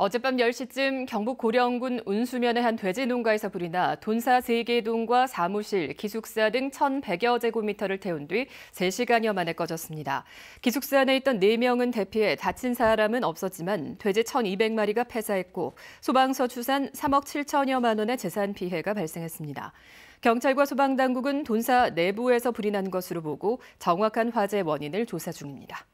어젯밤 10시쯤 경북 고령군 운수면의 한 돼지 농가에서 불이 나 돈사 3개 동과 사무실, 기숙사 등 1,100여 제곱미터를 태운 뒤 3시간여 만에 꺼졌습니다. 기숙사 안에 있던 4명은 대피해 다친 사람은 없었지만 돼지 1,200마리가 폐사했고 소방서 추산 3억 7천여만 원의 재산 피해가 발생했습니다. 경찰과 소방당국은 돈사 내부에서 불이 난 것으로 보고 정확한 화재 원인을 조사 중입니다.